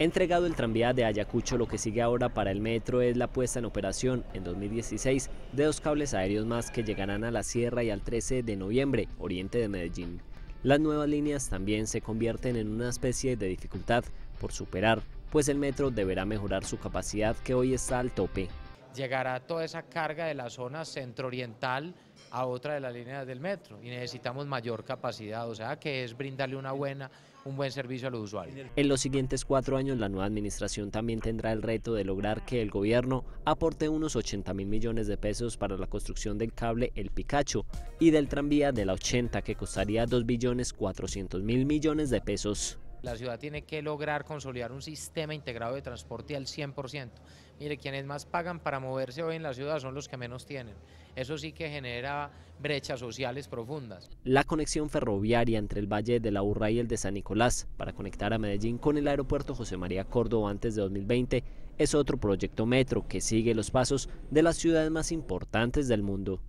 Entregado el tranvía de Ayacucho, lo que sigue ahora para el metro es la puesta en operación en 2016 de dos cables aéreos más que llegarán a la Sierra y al 13 de noviembre, oriente de Medellín. Las nuevas líneas también se convierten en una especie de dificultad por superar, pues el metro deberá mejorar su capacidad que hoy está al tope llegará toda esa carga de la zona centrooriental a otra de las líneas del metro y necesitamos mayor capacidad, o sea que es brindarle una buena, un buen servicio a los usuarios. En los siguientes cuatro años la nueva administración también tendrá el reto de lograr que el gobierno aporte unos 80 mil millones de pesos para la construcción del cable El Picacho y del tranvía de la 80 que costaría 2 billones 400 mil millones de pesos. La ciudad tiene que lograr consolidar un sistema integrado de transporte al 100%. Mire, quienes más pagan para moverse hoy en la ciudad son los que menos tienen. Eso sí que genera brechas sociales profundas. La conexión ferroviaria entre el Valle de la Urra y el de San Nicolás para conectar a Medellín con el aeropuerto José María Córdoba antes de 2020 es otro proyecto metro que sigue los pasos de las ciudades más importantes del mundo.